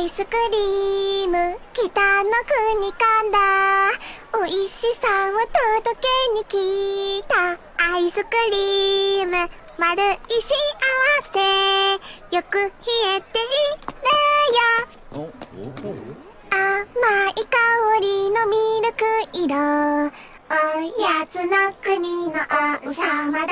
アイスクリーム北の国から美味しさを届けに来たアイスクリーム丸い幸せよく冷えているよ甘い香りのミルク色おやつの国の王様だ